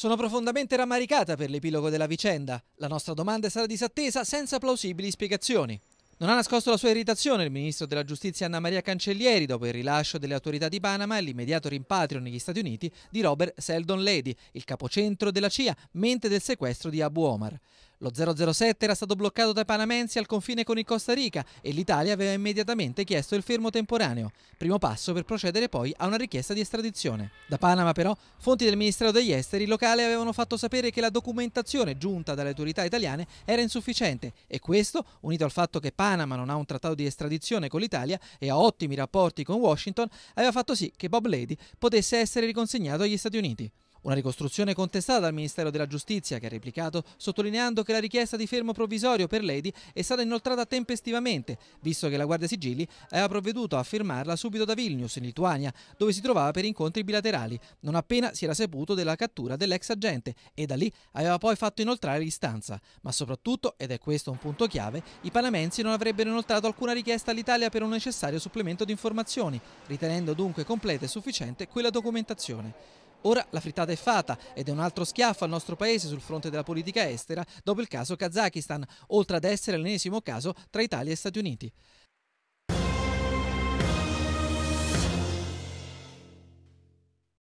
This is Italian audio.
Sono profondamente rammaricata per l'epilogo della vicenda. La nostra domanda è stata disattesa senza plausibili spiegazioni. Non ha nascosto la sua irritazione il ministro della giustizia Anna Maria Cancellieri dopo il rilascio delle autorità di Panama e l'immediato rimpatrio negli Stati Uniti di Robert Seldon Lady, il capocentro della CIA, mente del sequestro di Abu Omar. Lo 007 era stato bloccato dai panamensi al confine con il Costa Rica e l'Italia aveva immediatamente chiesto il fermo temporaneo, primo passo per procedere poi a una richiesta di estradizione. Da Panama però, fonti del Ministero degli Esteri locale avevano fatto sapere che la documentazione giunta dalle autorità italiane era insufficiente e questo, unito al fatto che Panama non ha un trattato di estradizione con l'Italia e ha ottimi rapporti con Washington, aveva fatto sì che Bob Lady potesse essere riconsegnato agli Stati Uniti. Una ricostruzione contestata dal Ministero della Giustizia che ha replicato sottolineando che la richiesta di fermo provvisorio per Lady è stata inoltrata tempestivamente, visto che la Guardia Sigilli aveva provveduto a fermarla subito da Vilnius in Lituania, dove si trovava per incontri bilaterali, non appena si era saputo della cattura dell'ex agente e da lì aveva poi fatto inoltrare l'istanza. Ma soprattutto, ed è questo un punto chiave, i panamensi non avrebbero inoltrato alcuna richiesta all'Italia per un necessario supplemento di informazioni, ritenendo dunque completa e sufficiente quella documentazione. Ora la frittata è fatta ed è un altro schiaffo al nostro paese sul fronte della politica estera dopo il caso Kazakistan, oltre ad essere l'ennesimo caso tra Italia e Stati Uniti.